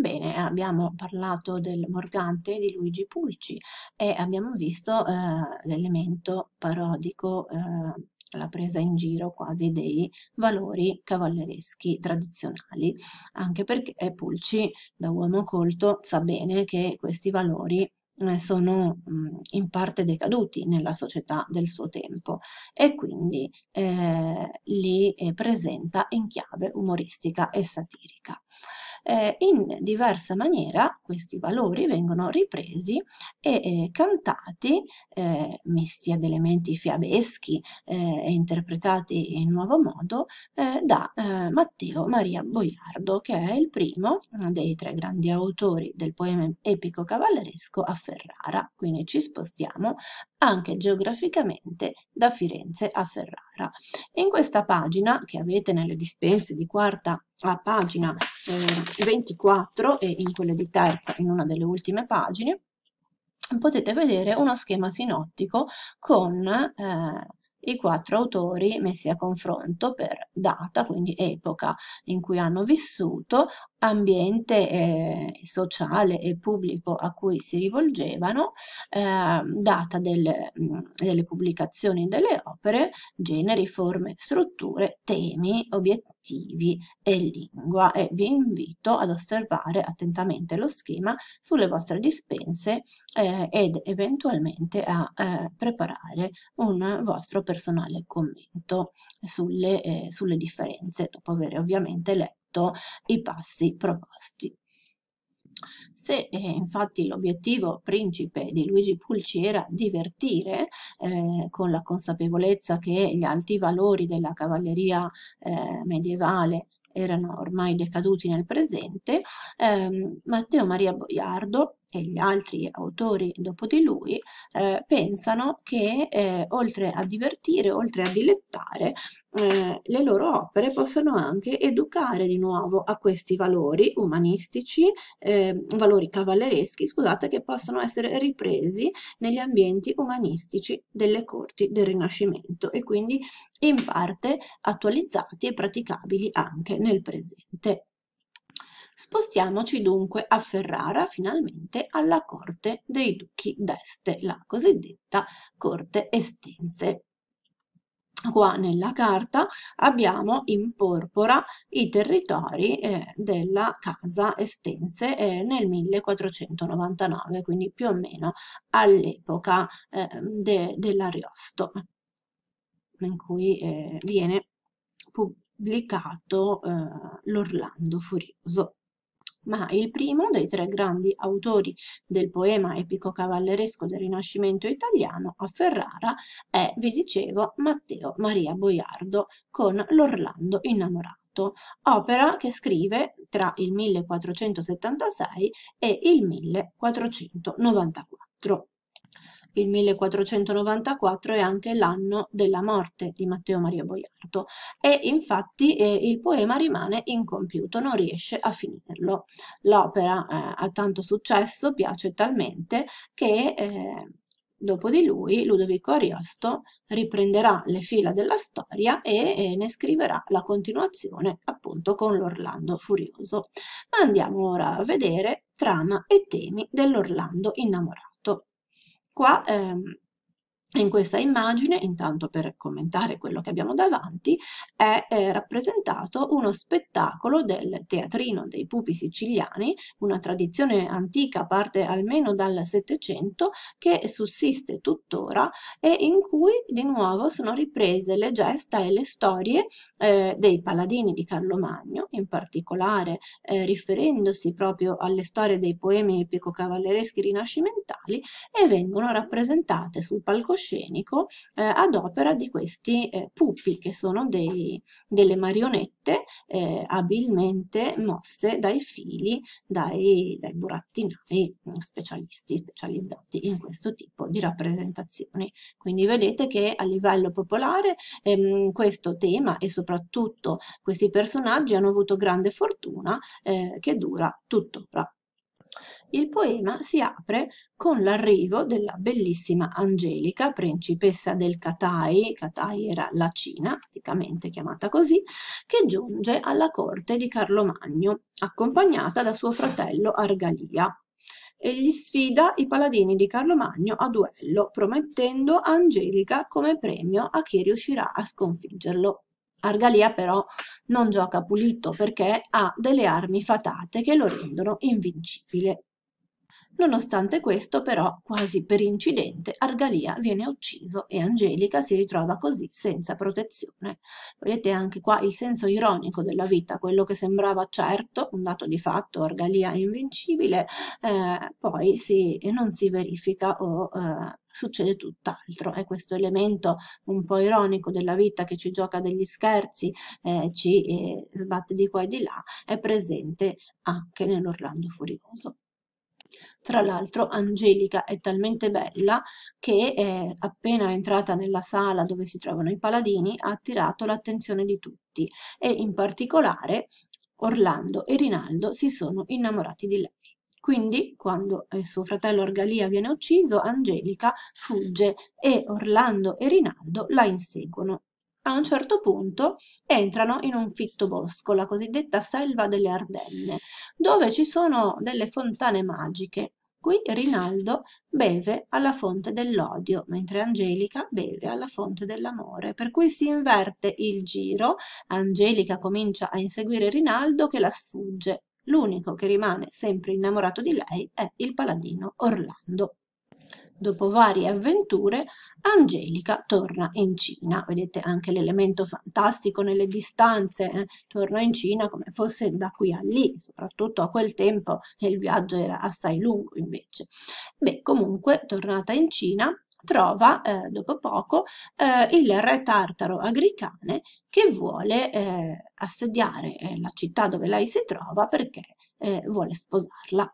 Bene, abbiamo parlato del Morgante di Luigi Pulci e abbiamo visto eh, l'elemento parodico, eh, la presa in giro quasi dei valori cavallereschi tradizionali, anche perché Pulci, da uomo colto, sa bene che questi valori eh, sono mm, in parte decaduti nella società del suo tempo e quindi eh, li eh, presenta in chiave umoristica e satirica eh, in diversa maniera questi valori vengono ripresi e eh, cantati, eh, messi ad elementi fiabeschi eh, e interpretati in nuovo modo eh, da eh, Matteo Maria Boiardo, che è il primo dei tre grandi autori del poema epico cavalleresco a Ferrara. Quindi ci spostiamo anche geograficamente da Firenze a Ferrara. In questa pagina, che avete nelle dispense di quarta a pagina eh, 24 e in quella di terza in una delle ultime pagine potete vedere uno schema sinottico con eh, i quattro autori messi a confronto per data, quindi epoca in cui hanno vissuto, ambiente eh, sociale e pubblico a cui si rivolgevano, eh, data del, mm, delle pubblicazioni delle opere, generi, forme, strutture, temi, obiettivi e lingua e vi invito ad osservare attentamente lo schema sulle vostre dispense eh, ed eventualmente a eh, preparare un vostro personale commento sulle, eh, sulle differenze dopo aver ovviamente letto tutto i passi proposti. Se eh, infatti l'obiettivo principe di Luigi Pulci era divertire, eh, con la consapevolezza che gli alti valori della cavalleria eh, medievale erano ormai decaduti nel presente, ehm, Matteo Maria Boiardo e gli altri autori dopo di lui eh, pensano che eh, oltre a divertire, oltre a dilettare, eh, le loro opere possano anche educare di nuovo a questi valori umanistici, eh, valori cavallereschi, scusate, che possono essere ripresi negli ambienti umanistici delle corti del Rinascimento e quindi in parte attualizzati e praticabili anche nel presente Spostiamoci dunque a Ferrara, finalmente alla corte dei duchi d'Este, la cosiddetta corte estense. Qua nella carta abbiamo in porpora i territori eh, della casa estense eh, nel 1499, quindi più o meno all'epoca eh, de, dell'Ariosto, in cui eh, viene pubblicato eh, l'Orlando Furioso ma il primo dei tre grandi autori del poema epico cavalleresco del Rinascimento italiano a Ferrara è, vi dicevo, Matteo Maria Boiardo con l'Orlando innamorato opera che scrive tra il 1476 e il 1494 il 1494 è anche l'anno della morte di Matteo Maria Boiardo e infatti eh, il poema rimane incompiuto, non riesce a finirlo. L'opera eh, ha tanto successo, piace talmente che eh, dopo di lui Ludovico Ariosto riprenderà le fila della storia e, e ne scriverà la continuazione appunto con l'Orlando Furioso. Ma andiamo ora a vedere trama e temi dell'Orlando innamorato qua ehm, in questa immagine, intanto per commentare quello che abbiamo davanti, è eh, rappresentato uno spettacolo del teatrino dei pupi siciliani, una tradizione antica, parte almeno dal Settecento, che sussiste tuttora e in cui di nuovo sono riprese le gesta e le storie eh, dei paladini di Carlo Magno, in particolare eh, riferendosi proprio alle storie dei poemi epico-cavallereschi rinascimentali e vengono rappresentate sul palcoscenico palcoscenico eh, ad opera di questi eh, pupi, che sono dei, delle marionette eh, abilmente mosse dai fili, dai, dai burattinai mm, specialisti specializzati in questo tipo di rappresentazioni. Quindi vedete che a livello popolare ehm, questo tema e soprattutto questi personaggi hanno avuto grande fortuna eh, che dura tuttora. Il poema si apre con l'arrivo della bellissima Angelica, principessa del Katai, Katai era la Cina, anticamente chiamata così, che giunge alla corte di Carlo Magno, accompagnata da suo fratello Argalia, e gli sfida i paladini di Carlo Magno a duello, promettendo Angelica come premio a chi riuscirà a sconfiggerlo. Argalia però non gioca pulito perché ha delle armi fatate che lo rendono invincibile. Nonostante questo però, quasi per incidente, Argalia viene ucciso e Angelica si ritrova così senza protezione. Vedete anche qua il senso ironico della vita, quello che sembrava certo, un dato di fatto, Argalia invincibile, eh, poi si, non si verifica o eh, succede tutt'altro. È questo elemento un po' ironico della vita che ci gioca degli scherzi, eh, ci eh, sbatte di qua e di là, è presente anche nell'Orlando Furioso. Tra l'altro Angelica è talmente bella che eh, appena entrata nella sala dove si trovano i paladini ha attirato l'attenzione di tutti e in particolare Orlando e Rinaldo si sono innamorati di lei. Quindi, quando eh, suo fratello Argalia viene ucciso, Angelica fugge e Orlando e Rinaldo la inseguono a un certo punto entrano in un fitto bosco, la cosiddetta selva delle Ardenne, dove ci sono delle fontane magiche. Qui Rinaldo beve alla fonte dell'odio, mentre Angelica beve alla fonte dell'amore, per cui si inverte il giro, Angelica comincia a inseguire Rinaldo che la sfugge. L'unico che rimane sempre innamorato di lei è il paladino Orlando. Dopo varie avventure, Angelica torna in Cina, vedete anche l'elemento fantastico nelle distanze, eh? torna in Cina come fosse da qui a lì, soprattutto a quel tempo il viaggio era assai lungo invece. Beh, comunque, tornata in Cina, trova eh, dopo poco eh, il re tartaro Agricane che vuole eh, assediare eh, la città dove lei si trova perché eh, vuole sposarla.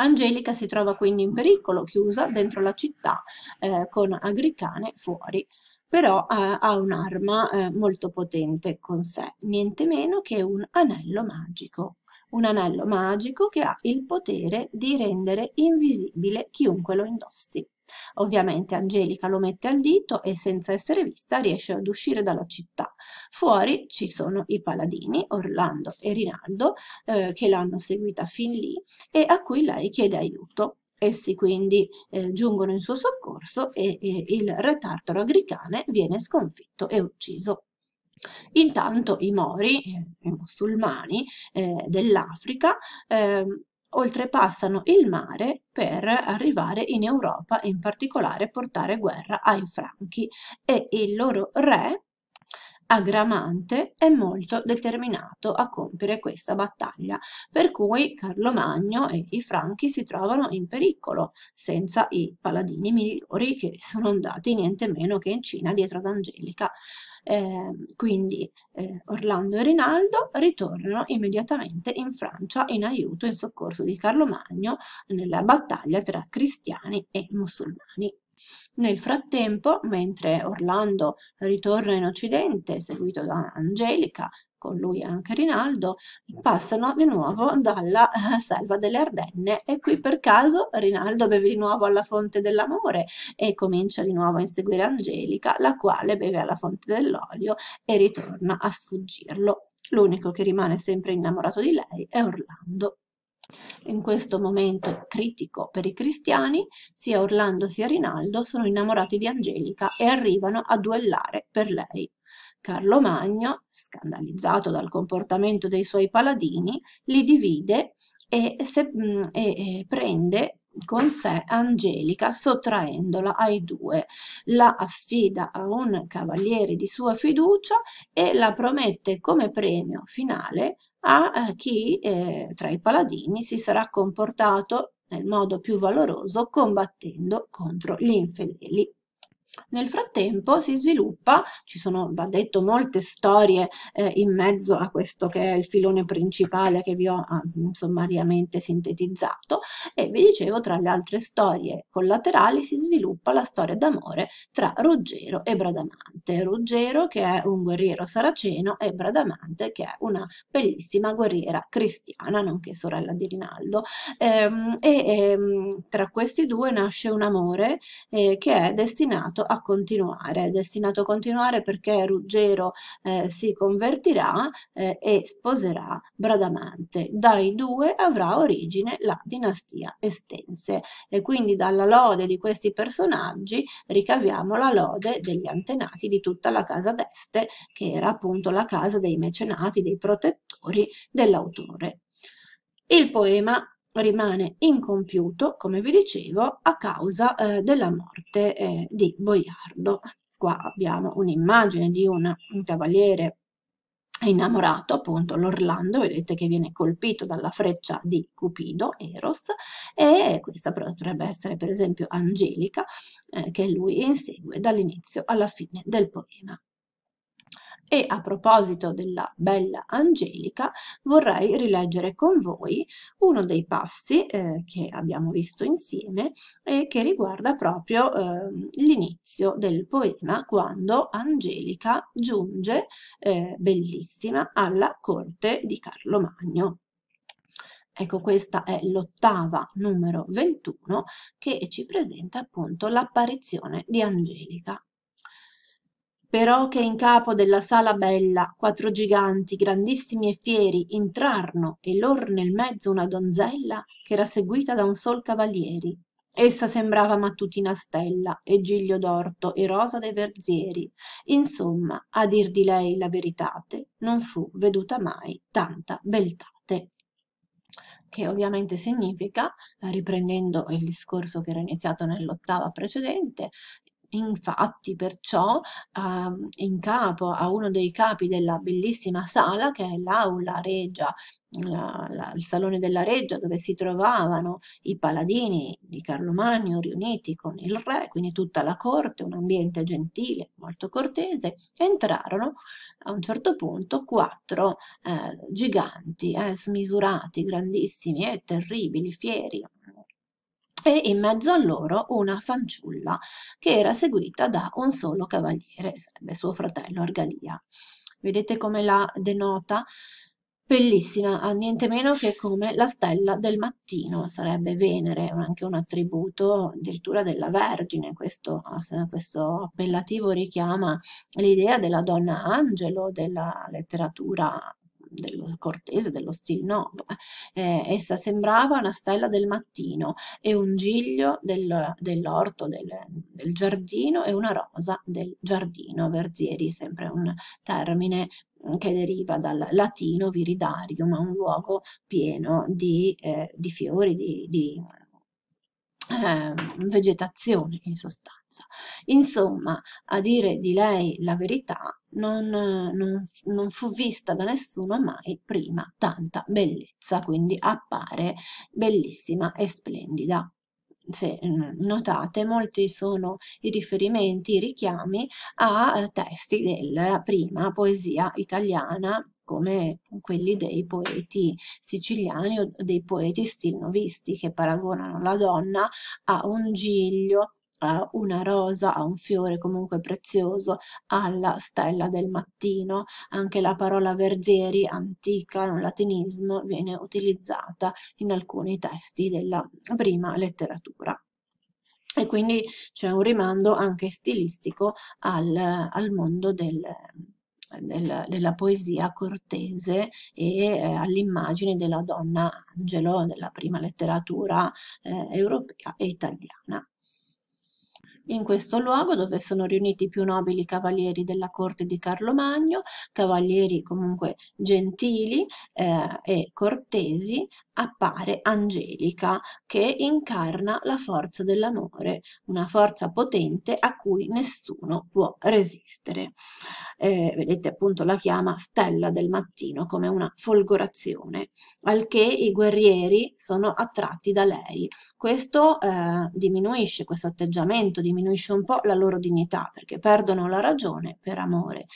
Angelica si trova quindi in pericolo, chiusa dentro la città eh, con Agricane fuori però eh, ha un'arma eh, molto potente con sé, niente meno che un anello magico. Un anello magico che ha il potere di rendere invisibile chiunque lo indossi. Ovviamente Angelica lo mette al dito e senza essere vista riesce ad uscire dalla città. Fuori ci sono i paladini, Orlando e Rinaldo, eh, che l'hanno seguita fin lì e a cui lei chiede aiuto. Essi quindi eh, giungono in suo soccorso e, e il re Tartaro Agricane viene sconfitto e ucciso. Intanto i Mori, eh, i musulmani eh, dell'Africa, eh, oltrepassano il mare per arrivare in Europa in particolare portare guerra ai Franchi e il loro re Agramante è molto determinato a compiere questa battaglia, per cui Carlo Magno e i Franchi si trovano in pericolo, senza i paladini migliori che sono andati niente meno che in Cina dietro ad Angelica. Eh, quindi eh, Orlando e Rinaldo ritornano immediatamente in Francia in aiuto, in soccorso di Carlo Magno nella battaglia tra cristiani e musulmani. Nel frattempo, mentre Orlando ritorna in Occidente, seguito da Angelica, con lui anche Rinaldo, passano di nuovo dalla eh, selva delle Ardenne e qui per caso Rinaldo beve di nuovo alla fonte dell'amore e comincia di nuovo a inseguire Angelica, la quale beve alla fonte dell'olio e ritorna a sfuggirlo. L'unico che rimane sempre innamorato di lei è Orlando. In questo momento critico per i cristiani, sia Orlando sia Rinaldo sono innamorati di Angelica e arrivano a duellare per lei. Carlo Magno, scandalizzato dal comportamento dei suoi paladini, li divide e, se, mm, e, e prende con sé Angelica sottraendola ai due, la affida a un cavaliere di sua fiducia e la promette come premio finale a eh, chi eh, tra i paladini si sarà comportato nel modo più valoroso combattendo contro gli infedeli. Nel frattempo si sviluppa, ci sono, va detto, molte storie eh, in mezzo a questo che è il filone principale che vi ho ah, sommariamente sintetizzato e vi dicevo tra le altre storie collaterali si sviluppa la storia d'amore tra Ruggero e Bradamante. Ruggero che è un guerriero saraceno e Bradamante che è una bellissima guerriera cristiana, nonché sorella di Rinaldo. Ehm, e ehm, tra questi due nasce un amore eh, che è destinato a continuare, è destinato a continuare perché Ruggero eh, si convertirà eh, e sposerà Bradamante. Dai due avrà origine la dinastia Estense e quindi dalla lode di questi personaggi ricaviamo la lode degli antenati di tutta la casa d'Este che era appunto la casa dei mecenati, dei protettori dell'autore. Il poema rimane incompiuto, come vi dicevo, a causa eh, della morte eh, di Boiardo. Qua abbiamo un'immagine di un, un cavaliere innamorato appunto l'Orlando, vedete che viene colpito dalla freccia di Cupido, Eros, e questa potrebbe essere per esempio Angelica, eh, che lui insegue dall'inizio alla fine del poema. E a proposito della bella Angelica, vorrei rileggere con voi uno dei passi eh, che abbiamo visto insieme e che riguarda proprio eh, l'inizio del poema quando Angelica giunge, eh, bellissima, alla corte di Carlo Magno. Ecco, questa è l'ottava numero 21 che ci presenta appunto l'apparizione di Angelica però che in capo della sala bella quattro giganti grandissimi e fieri entrarono e lor nel mezzo una donzella che era seguita da un sol cavalieri essa sembrava mattutina stella e giglio d'orto e rosa dei verzieri insomma a dir di lei la veritate non fu veduta mai tanta beltate che ovviamente significa, riprendendo il discorso che era iniziato nell'ottava precedente, Infatti, perciò, ehm, in capo a uno dei capi della bellissima sala, che è l'aula regia, la, la, il salone della reggia dove si trovavano i paladini di Carlo Magno riuniti con il re, quindi tutta la corte, un ambiente gentile, molto cortese, entrarono a un certo punto quattro eh, giganti eh, smisurati, grandissimi e terribili, fieri, e in mezzo a loro una fanciulla che era seguita da un solo cavaliere, sarebbe suo fratello Argalia. Vedete come la denota? Bellissima, ah, niente meno che come la stella del mattino, sarebbe Venere, anche un attributo addirittura della Vergine, questo, eh, questo appellativo richiama l'idea della donna angelo della letteratura dello cortese, dello stile, no, eh, essa sembrava una stella del mattino e un giglio del, dell'orto, del, del, giardino e una rosa del giardino, Verzieri, sempre un termine che deriva dal latino viridarium, un luogo pieno di, eh, di fiori, di, di eh, vegetazione in sostanza. Insomma, a dire di lei la verità, non, non, non, fu vista da nessuno mai prima tanta bellezza, quindi appare bellissima e splendida. Se mm, notate, molti sono i riferimenti, i richiami a testi della prima poesia italiana come quelli dei poeti siciliani o dei poeti stilnovisti che paragonano la donna a un giglio a una rosa, a un fiore comunque prezioso, alla stella del mattino. Anche la parola verzieri, antica nel latinismo, viene utilizzata in alcuni testi della prima letteratura. E quindi c'è un rimando anche stilistico al, al mondo del, del, della poesia cortese e eh, all'immagine della donna Angelo della prima letteratura eh, europea e italiana. In questo luogo dove sono riuniti i più nobili cavalieri della corte di Carlo Magno, cavalieri comunque gentili eh, e cortesi, appare Angelica che incarna la forza dell'amore, una forza potente a cui nessuno può resistere. Eh, vedete appunto la chiama stella del mattino come una folgorazione, al che i guerrieri sono attratti da lei. Questo eh, diminuisce questo atteggiamento, diminuisce un po' la loro dignità perché perdono la ragione per amore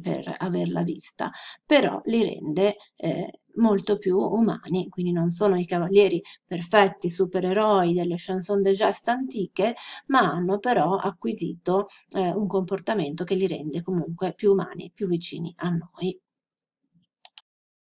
per averla vista, però li rende eh, molto più umani, quindi non sono i cavalieri perfetti supereroi delle chanson de geste antiche, ma hanno però acquisito eh, un comportamento che li rende comunque più umani, più vicini a noi.